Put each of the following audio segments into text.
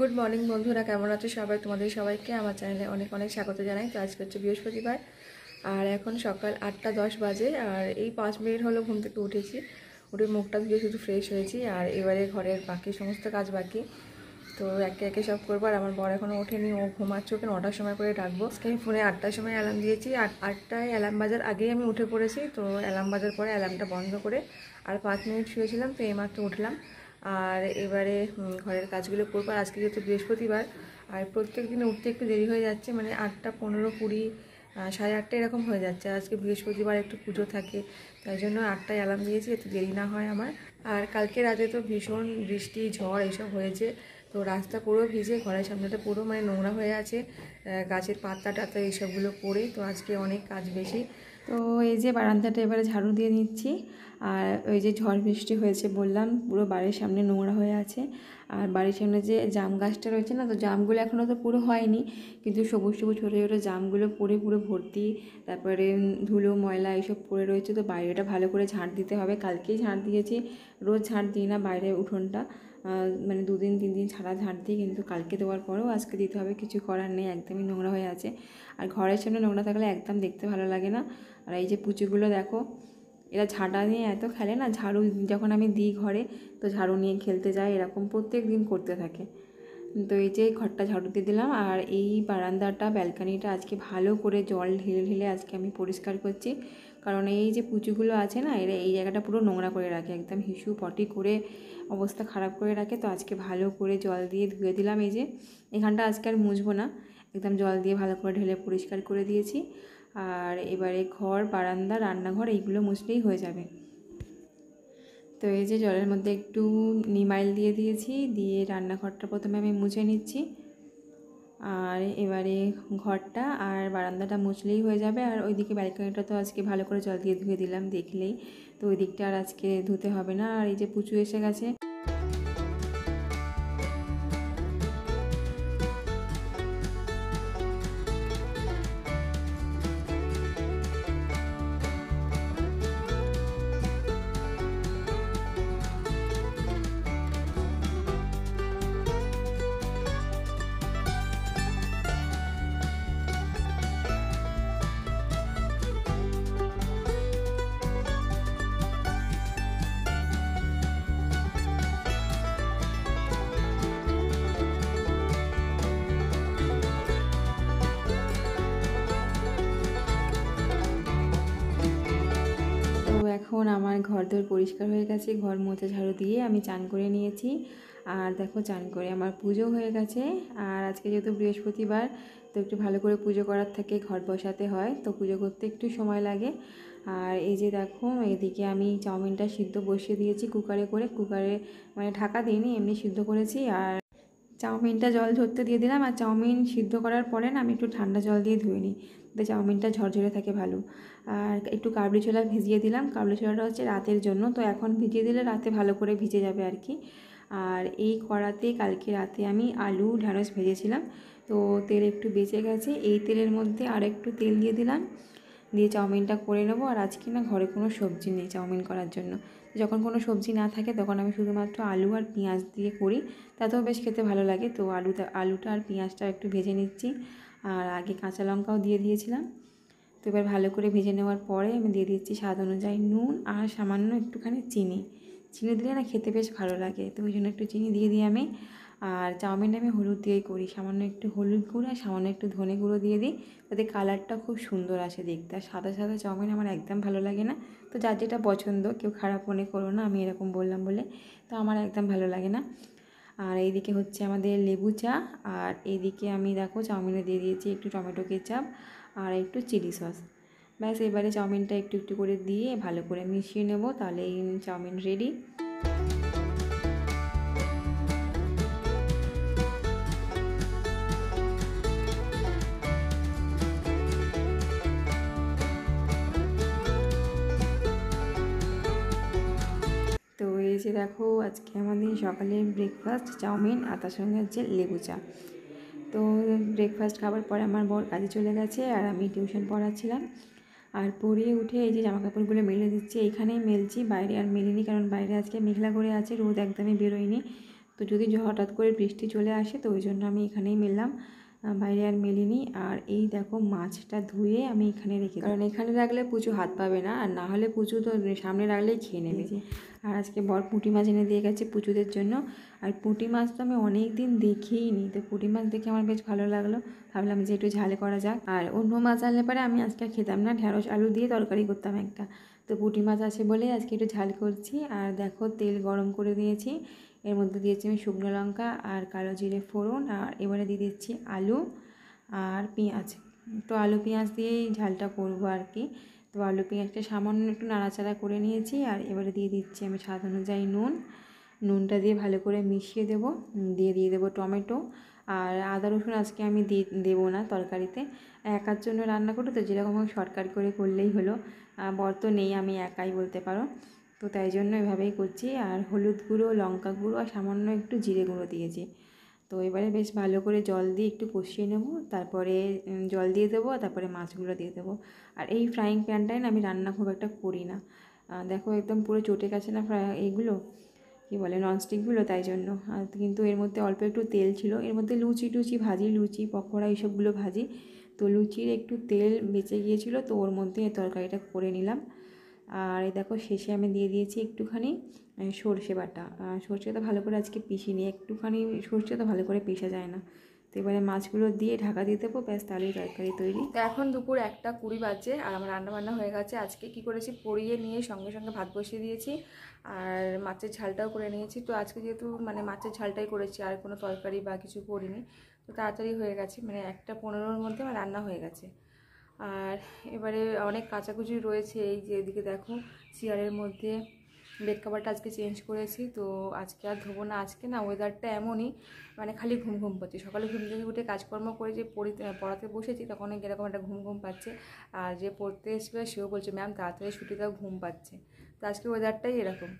Good morning বন্ধুরা কেমন আছে সবাই তোমাদের সবাইকে আমার চ্যানেলে অনেক অনেক স্বাগত জানাই তো আজকে হচ্ছে বৃহস্পতিবার আর এখন সকাল আটটা দশ বাজে আর এই পাঁচ মিনিট হলো ঘুম থেকে উঠেছি উঠে মুখটা ধুয়ে শুধু ফ্রেশ হয়েছি আর এবারে ঘরের বাকি সমস্ত কাজ বাকি তো একে একে সব করবো আর আমার বর এখনও ওঠেনি ও ঘুমাচ্ছে ওকে নটার সময় করে ডাকবো আমি ফোনে আটটার সময় অ্যালার্ম দিয়েছি আর আটটায় অ্যালার্ম বাজার আগেই আমি উঠে পড়েছি তো অ্যালার্ম বাজার পরে অ্যালার্মটা বন্ধ করে আর পাঁচ মিনিট শুয়েছিলাম তো মাত্র উঠলাম আর এবারে ঘরের কাজগুলো করব আর আজকে যেহেতু বৃহস্পতিবার আর প্রত্যেক দিনে উঠতে একটু দেরি হয়ে যাচ্ছে মানে আটটা পনেরো কুড়ি সাড়ে আটটা এরকম হয়ে যাচ্ছে আজকে বৃহস্পতিবার একটু পুজো থাকে তাই জন্য আটটায় অ্যালার্ম দিয়েছি এত দেরি না হয় আমার আর কালকে রাতে তো ভীষণ বৃষ্টি ঝড় এসব হয়েছে তো রাস্তা পুরো ভিজে ঘরের সামনেটা পুরো মানে নোংরা হয়ে আছে গাছের পাতা টাতা এইসবগুলো পড়ে তো আজকে অনেক কাজ বেশি তো এই যে বারান্দাটা এবারে ঝাড়ু দিয়ে নিচ্ছি আর ওই যে ঝড় বৃষ্টি হয়েছে বললাম পুরো বাড়ির সামনে নোংরা হয়ে আছে আর বাড়ির সামনে যে জাম গাছটা রয়েছে না তো জামগুলো এখনও তো পুরো হয়নি কিন্তু সবুজ সবুজ ছোটো ছোটো জামগুলো পরে পুরো ভর্তি তারপরে ধুলো ময়লা এইসব পড়ে রয়েছে তো বাইরেটা ভালো করে ঝাঁট দিতে হবে কালকেই ঝাঁট দিয়েছি রোজ ঝাঁট দিই না বাইরে উঠোনটা মানে দুদিন তিন দিন ছাড়া ঝাড় দিই কিন্তু কালকে দেওয়ার পরেও আজকে দিতে হবে কিছু করার নেই একদমই নোংরা হয়ে আছে আর ঘরের সামনে নোংরা থাকলে একদম দেখতে ভালো লাগে না আর এই যে পুচুগুলো দেখো এরা ঝাঁটা নিয়ে এত খেলে না ঝাড়ু যখন আমি দিই ঘরে তো ঝাড়ু নিয়ে খেলতে যায় এরকম প্রত্যেক দিন করতে থাকে তো এই যে ঘরটা ঝাড়ু দিয়ে দিলাম আর এই বারান্দাটা ব্যালকানিটা আজকে ভালো করে জল ঢেলে ঢেলে আজকে আমি পরিষ্কার করছি কারণ এই যে পুচুগুলো আছে না এরা এই জায়গাটা পুরো নোংরা করে রাখে একদম হিসু পটি করে অবস্থা খারাপ করে রাখে তো আজকে ভালো করে জল দিয়ে ধুয়ে দিলাম এই যে এখানটা আজকে আর মুছবো না একদম জল দিয়ে ভালো করে ঢেলে পরিষ্কার করে দিয়েছি আর এবারে ঘর বারান্দা রান্নাঘর এইগুলো মুছলেই হয়ে যাবে তো এই যে জলের মধ্যে একটু নিমাইল দিয়ে দিয়েছি দিয়ে রান্নাঘরটা প্রথমে আমি মুছে নিচ্ছি আর এবারে ঘরটা আর বারান্দাটা মুছলেই হয়ে যাবে আর ওইদিকে ব্যালকানিটা তো আজকে ভালো করে জল দিয়ে ধুয়ে দিলাম দেখলেই তো ওই দিকটা আর আজকে ধুতে হবে না আর এই যে পুচু এসে গেছে এখন আমার ঘর দর পরিষ্কার হয়ে গেছে ঘর মোচা ঝাড়ু দিয়ে আমি চান করে নিয়েছি আর দেখো চান করে আমার পুজো হয়ে গেছে আর আজকে যেহেতু বৃহস্পতিবার তো একটু ভালো করে পুজো করার থাকে ঘর বসাতে হয় তো পুজো করতে একটু সময় লাগে আর এই যে দেখো এদিকে আমি চাউমিনটা সিদ্ধ বসিয়ে দিয়েছি কুকারে করে কুকারে মানে ঢাকা দিইনি এমনি সিদ্ধ করেছি আর চাউমিনটা জল ঝরতে দিয়ে দিলাম আর চাউমিন সিদ্ধ করার পরে না আমি একটু ঠান্ডা জল দিয়ে ধুয়ে নিই তাতে চাউমিনটা ঝরঝরে থাকে ভালো আর একটু কাবলি ছোলা ভিজিয়ে দিলাম কাবলি ছোলাটা হচ্ছে রাতের জন্য তো এখন ভিজিয়ে দিলে রাতে ভালো করে ভিজে যাবে আর কি আর এই কড়াতে কালকে রাতে আমি আলু ঢ্যাঁড়স ভেজেছিলাম তো তেল একটু বেঁচে গেছে এই তেলের মধ্যে আর একটু তেল দিয়ে দিলাম দিয়ে চাউমিনটা করে নেবো আর আজকে না ঘরে কোনো সবজি নেই চাউমিন করার জন্য যখন কোনো সবজি না থাকে তখন আমি শুধুমাত্র আলু আর পেঁয়াজ দিয়ে করি তাতেও বেশ খেতে ভালো লাগে তো আলুটা আলুটা আর পেঁয়াজটা একটু ভেজে নিচ্ছি আর আগে কাঁচা লঙ্কাও দিয়ে দিয়েছিলাম তো এবার ভালো করে ভেজে নেওয়ার পরে আমি দিয়ে দিচ্ছি স্বাদ অনুযায়ী নুন আর সামান্য একটুখানি চিনি চিনি দিলে না খেতে বেশ ভালো লাগে তো ওই জন্য একটু চিনি দিয়ে দিই আমি আর চাউমিনটা আমি হলুদ দিয়েই করি সামান্য একটু হলুদ গুঁড়ো আর সামান্য একটু ধনে গুঁড়ো দিয়ে দিই তাতে কালারটা খুব সুন্দর আসে দেখতে আর সাদা সাদা চাউমিন আমার একদম ভালো লাগে না তো যার যেটা পছন্দ কেউ খারাপ মনে করো না আমি এরকম বললাম বলে তো আমার একদম ভালো লাগে না আর এইদিকে হচ্ছে আমাদের লেবু চা আর এইদিকে আমি দেখো চাউমিনে দিয়ে দিয়েছি একটু টমেটো কেচাপ আর একটু চিলি সস ব্যাস এবারে চাউমিনটা একটু একটু করে দিয়ে ভালো করে মিশিয়ে নেব তাহলে এই চাউমিন রেডি যে দেখো আজকে আমাদের সকালে ব্রেকফাস্ট চাউমিন আর তার সঙ্গে হচ্ছে লেবু চা তো ব্রেকফাস্ট খাবার পরে আমার বর কাজে চলে গেছে আর আমি টিউশন পড়াচ্ছিলাম আর পরে উঠে এই যে জামা কাপড়গুলো মেলে দিচ্ছি এইখানেই মেলছি বাইরে আর মেলিনি কারণ বাইরে আজকে মেঘলা করে আছে রোদ একদমই বেরোয়নি তো যদি হঠাৎ করে বৃষ্টি চলে আসে তো ওই জন্য আমি এখানেই মেললাম বাইরে আর মেলিনি আর এই দেখো মাছটা ধুয়ে আমি এখানে রেখে কারণ এখানে রাখলে পুচু হাত পাবে না আর না হলে পুচু তো সামনে রাখলেই খেয়ে নেবে আর আজকে বর পুঁটি মাছ এনে দিয়ে গেছে পুচুদের জন্য আর পুঁটি মাছ তো আমি অনেক দিন দেখেই নি তো পুঁটি মাছ দেখে আমার বেশ ভালো লাগলো ভাবলাম যে একটু ঝাল করা যাক আর অন্য মাছ আনলে পরে আমি আজকে খেতাম না ঢ্যাঁড়স আলু দিয়ে তরকারি করতাম একটা তো পুঁটি মাছ আছে বলে আজকে একটু ঝাল করছি আর দেখো তেল গরম করে দিয়েছি এর মধ্যে দিয়েছি আমি শুকনো লঙ্কা আর কালো জিরে ফোড়ন আর এবারে দিয়ে দিচ্ছি আলু আর পেঁয়াজ তো আলু পেঁয়াজ দিয়েই ঝালটা করবো আর কি তো আলু পেঁয়াজটা সামান্য একটু নাড়াচাড়া করে নিয়েছি আর এবারে দিয়ে দিচ্ছি আমি স্বাদ অনুযায়ী নুন নুনটা দিয়ে ভালো করে মিশিয়ে দেব দিয়ে দিয়ে দেবো টমেটো আর আদা রসুন আজকে আমি দিয়ে দেবো না তরকারিতে একার জন্য রান্না করো তো যেরকম সরকার করে করলেই হলো বর তো নেই আমি একাই বলতে পারো তো তাই জন্য এভাবেই করছি আর হলুদ গুঁড়ো লঙ্কা গুঁড়ো আর সামান্য একটু জিরে গুঁড়ো দিয়েছি তো এবারে বেশ ভালো করে জল দিয়ে একটু কষিয়ে নেব তারপরে জল দিয়ে দেবো তারপরে মাছগুলো দিয়ে দেবো আর এই ফ্রাইং প্যানটাই না আমি রান্না খুব একটা করি না দেখো একদম পুরো চটে গেছে না ফ্রাই এইগুলো কী বলে ননস্টিকগুলো তাই জন্য আর কিন্তু এর মধ্যে অল্প একটু তেল ছিল এর মধ্যে লুচি টুচি ভাজি লুচি পকোড়া এইসবগুলো ভাজি তো লুচির একটু তেল বেঁচে গিয়েছিলো তো ওর মধ্যে তরকারিটা করে নিলাম আর এই দেখো শেষে আমি দিয়ে দিয়েছি একটুখানি সর্ষে বাটা তো ভালো করে আজকে পিষি নিই একটুখানি সর্ষে তো ভালো করে পিষা যায় না তো এবারে মাছগুলো দিয়ে ঢাকা দিয়ে দেবো ব্যাস তাহলেই তরকারি তৈরি তো এখন দুপুর একটা কুড়ি বাজে আর আমার রান্না বান্না হয়ে গেছে আজকে কি করেছি পরিয়ে নিয়ে সঙ্গে সঙ্গে ভাত বসিয়ে দিয়েছি আর মাছের ঝালটাও করে নিয়েছি তো আজকে যেহেতু মানে মাছের ঝালটাই করেছি আর কোনো তরকারি বা কিছু করিনি তো তাড়াতাড়ি হয়ে গেছে মানে একটা পনেরোর মধ্যে আমার রান্না হয়ে গেছে আর এবারে অনেক কাঁচাকুচি রয়েছে এই যে এদিকে দেখো চেয়ারের মধ্যে বেড কাভারটা আজকে চেঞ্জ করেছি তো আজকে আর ধোবো না আজকে না ওয়েদারটা এমনই মানে খালি ঘুম ঘুম পাচ্ছি সকালে ঘুম থেকে উঠে কাজকর্ম করে যে পড়াতে বসেছি তখন এরকম একটা ঘুম ঘুম পাচ্ছে আর যে পড়তে এসেছিলো সেও বলছে ম্যাম তাড়াতাড়ি ছুটি দাও ঘুম পাচ্ছে তো আজকে ওয়েদারটাই এরকম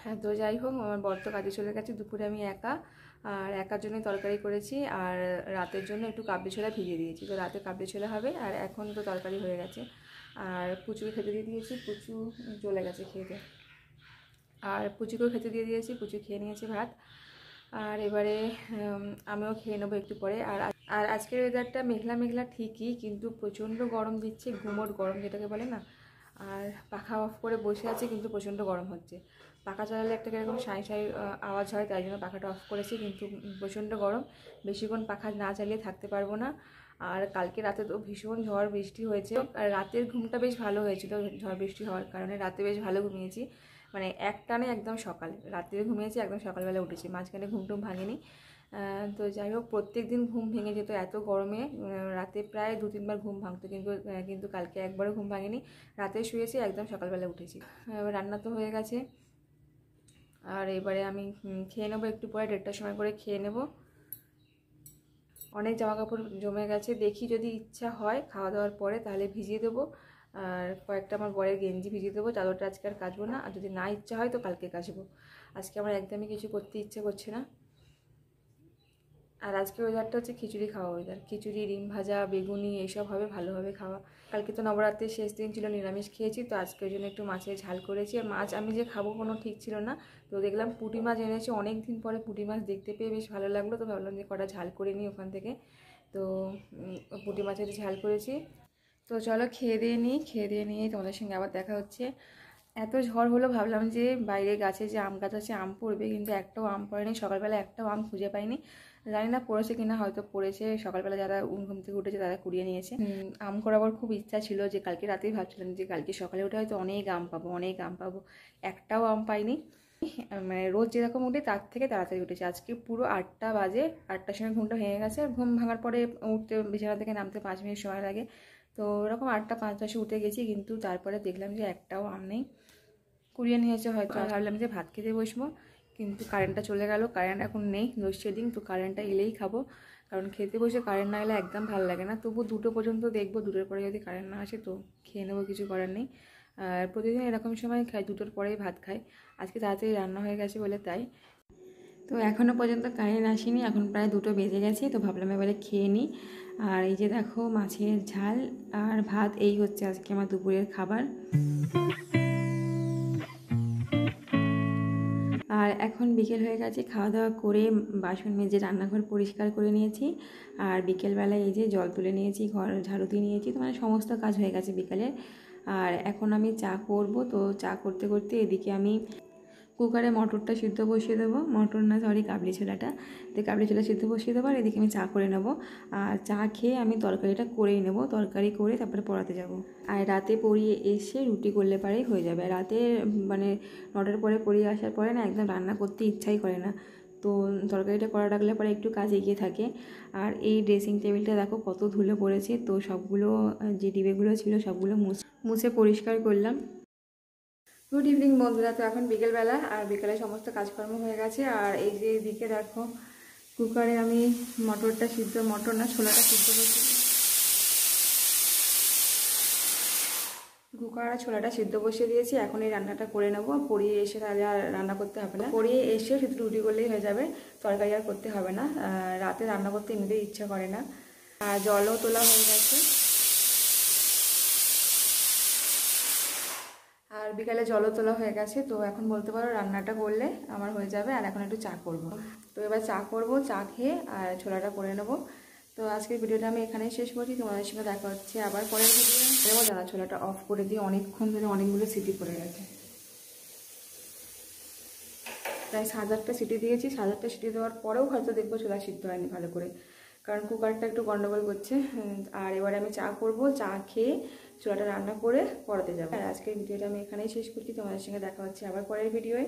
হ্যাঁ তো যাই হোক আমার বড় তো কাজে চলে গেছে দুপুরে আমি একা আর একার জন্যই তরকারি করেছি আর রাতের জন্য একটু কাবলি ছোলা ভিজিয়ে দিয়েছি তো রাতে কাবলি ছোলা হবে আর এখন তো তরকারি হয়ে গেছে আর কুচুকে খেতে দিয়ে দিয়েছি কুচু চলে গেছে খেতে আর পুচুকেও খেতে দিয়ে দিয়েছি পুচু খেয়ে নিয়েছে ভাত আর এবারে আমিও খেয়ে নেবো একটু পরে আর আর আজকের ওয়েদারটা মেঘলা মেঘলা ঠিকই কিন্তু প্রচণ্ড গরম দিচ্ছে ঘুমোট গরম যেটাকে বলে না আর পাখা অফ করে বসে আছে কিন্তু প্রচণ্ড গরম হচ্ছে পাখা চালালে একটা কীরকম সাই সাই আওয়াজ হয় তাই জন্য পাখাটা অফ করেছি কিন্তু প্রচণ্ড গরম বেশিক্ষণ পাখা না চালিয়ে থাকতে পারবো না আর কালকে রাতে তো ভীষণ ঝড় বৃষ্টি হয়েছে আর রাতের ঘুমটা বেশ ভালো হয়েছিল ঝড় বৃষ্টি হওয়ার কারণে রাতে বেশ ভালো ঘুমিয়েছি মানে একটানে একদম সকালে রাত্রে ঘুমিয়েছি একদম সকালবেলা উঠেছি মাঝখানে ঘুমটুম ভাঙেনি তো যাই হোক প্রত্যেক দিন ঘুম ভেঙে যেত এত গরমে রাতে প্রায় দু তিনবার ঘুম ভাঙতো কিন্তু কিন্তু কালকে একবারও ঘুম ভাঙেনি রাতে শুয়েছি একদম সকালবেলা উঠেছি রান্না তো হয়ে গেছে আর এবারে আমি খেয়ে নেবো একটু পরে দেড়টার সময় করে খেয়ে নেব অনেক জামা কাপড় জমে গেছে দেখি যদি ইচ্ছা হয় খাওয়া দাওয়ার পরে তাহলে ভিজিয়ে দেবো আর কয়েকটা আমার বরের গেঞ্জি ভিজিয়ে দেবো চাদরটা আজকে আর কাচবো না আর যদি না ইচ্ছা হয় তো কালকে কাচবো আজকে আমার একদমই কিছু করতে ইচ্ছে করছে না আর আজকে ওয়েদারটা হচ্ছে খিচুড়ি খাওয়া ওয়েদার খিচুড়ি ডিম ভাজা বেগুনি এইসব হবে ভালোভাবে খাওয়া কালকে তো নবরাত্রির শেষ দিন ছিল নিরামিষ খেয়েছি তো আজকে ওই জন্য একটু মাছের ঝাল করেছি আর মাছ আমি যে খাবো কোনো ঠিক ছিল না তো দেখলাম পুঁটি মাছ এনেছি অনেক দিন পরে পুঁটি মাছ দেখতে পেয়ে বেশ ভালো লাগলো তো ভাবলাম যে কটা ঝাল করে নিই ওখান থেকে তো পুঁটি মাছের ঝাল করেছি তো চলো খেয়ে দিয়ে নিই খেয়ে দিয়ে নিয়ে তোমাদের সঙ্গে আবার দেখা হচ্ছে এত ঝড় হলো ভাবলাম যে বাইরে গাছে যে আম গাছ আছে আম পড়বে কিন্তু একটাও আম পড়েনি সকালবেলা একটাও আম খুঁজে পাইনি জানি না পড়েছে কিনা হয়তো পড়েছে সকালবেলা যারা ঘুম থেকে উঠেছে তারা কুড়িয়ে নিয়েছে আম করাবার খুব ইচ্ছা ছিল যে কালকে রাতেই ভাবছিলাম যে কালকে সকালে উঠে হয়তো অনেক আম পাবো অনেক আম পাবো একটাও আম পাইনি মানে রোজ যেরকম উঠে তার থেকে তাড়াতাড়ি উঠেছে আজকে পুরো আটটা বাজে আটটার সময় ঘুমটা ভেঙে গেছে ঘুম ভাঙার পরে উঠতে বিছানা থেকে নামতে পাঁচ মিনিট সময় লাগে তো ওরকম আটটা পাঁচ দশে উঠে গেছি কিন্তু তারপরে দেখলাম যে একটাও আম নেই কুড়িয়ে নিয়েছে হয়তো ভাবলাম যে ভাত খেতে বসবো কিন্তু কারেন্টটা চলে গেল কারেন্ট এখন নেই লোডশেডিং তো কারেন্টটা এলেই খাবো কারণ খেতে বসে কারেন্ট না এলে একদম ভালো লাগে না তবু দুটো পর্যন্ত দেখবো দুটোর পরে যদি কারেন্ট না আসে তো খেয়ে নেবো কিছু করার নেই আর প্রতিদিন এরকম সময় খাই দুটোর পরেই ভাত খাই আজকে তাড়াতাড়ি রান্না হয়ে গেছে বলে তাই তো এখনও পর্যন্ত কারেন্ট আসেনি এখন প্রায় দুটো বেজে গেছে তো ভাবলাম এবারে খেয়ে নিই আর এই যে দেখো মাছের ঝাল আর ভাত এই হচ্ছে আজকে আমার দুপুরের খাবার আর এখন বিকেল হয়ে গেছে খাওয়া দাওয়া করে বাসন মেজে রান্নাঘর পরিষ্কার করে নিয়েছি আর বিকেলবেলায় এই যে জল তুলে নিয়েছি ঘর ঝাড়ু দিয়ে নিয়েছি তো মানে সমস্ত কাজ হয়ে গেছে বিকালে আর এখন আমি চা করব তো চা করতে করতে এদিকে আমি কুকারে মটরটা সিদ্ধ বসিয়ে দেবো মটর না সরি কাবলি ছোলাটা তো কাবলি ছোলা সিদ্ধ বসিয়ে দেবো আর এদিকে আমি চা করে নেবো আর চা খেয়ে আমি তরকারিটা করেই নেবো তরকারি করে তারপরে পড়াতে যাব। আর রাতে পড়িয়ে এসে রুটি করলে পারেই হয়ে যাবে রাতে মানে নটার পরে পড়িয়ে আসার পরে না একদম রান্না করতে ইচ্ছাই করে না তো তরকারিটা করা ডাকলে পরে একটু কাজ এগিয়ে থাকে আর এই ড্রেসিং টেবিলটা দেখো কত ধুলো পড়েছে তো সবগুলো যে ডিবেগুলো ছিল সবগুলো মুছে মুছে পরিষ্কার করলাম গুড ইভিনিং বন্ধুরা তো এখন বিকেলবেলা আর বিকেলে সমস্ত কাজকর্ম হয়ে গেছে আর এই যে দিকে দেখো কুকারে আমি মটরটা সিদ্ধ মটর না ছোলাটা সিদ্ধ করছি কুকার আর ছোলাটা সিদ্ধ বসিয়ে দিয়েছি এখন এই রান্নাটা করে নেবো পরিয়ে এসে তাহলে আর রান্না করতে হবে না পরিয়ে এসে শুধু রুটি করলেই হয়ে যাবে তরকারি আর করতে হবে না রাতে রান্না করতে এমনিতেই ইচ্ছা করে না আর জলও তোলা হয়ে গেছে বিকালে জলও তোলা হয়ে গেছে তো এখন বলতে পারো রান্নাটা করলে আমার হয়ে যাবে আর এখন একটু চা করব তো এবার চা করব চা খেয়ে আর ছোলাটা করে নেব তো আজকের ভিডিওটা আমি এখানেই শেষ করছি তোমাদের সঙ্গে দেখা হচ্ছে আবার পরের ভিডিও জানা ছোলাটা অফ করে দিয়ে অনেকক্ষণ ধরে অনেকগুলো সিটি পড়ে গেছে প্রায় সাত সিটি দিয়েছি সাত আটটা সিটি দেওয়ার পরেও হয়তো দেখবো ছোলা সিদ্ধ হয়নি ভালো করে কারণ কুকারটা একটু গন্ডগোল করছে হ্যাঁ, আর এবারে আমি চা করব চা খেয়ে চুলাটা রান্না করে পড়াতে যাবো আর আজকের ভিডিওটা আমি এখানেই শেষ করছি তোমাদের সঙ্গে দেখা হচ্ছে আবার পরের ভিডিওয়ে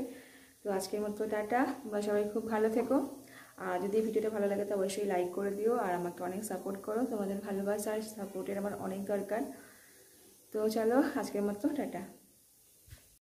তো আজকের মতো টাটা বা সবাই খুব ভালো থেকো আর যদি ভিডিওটা ভালো লাগে তো অবশ্যই লাইক করে দিও আর আমাকে অনেক সাপোর্ট করো তোমাদের ভালোবাসা আর সাপোর্টের আমার অনেক দরকার তো চলো আজকের মতো টাটা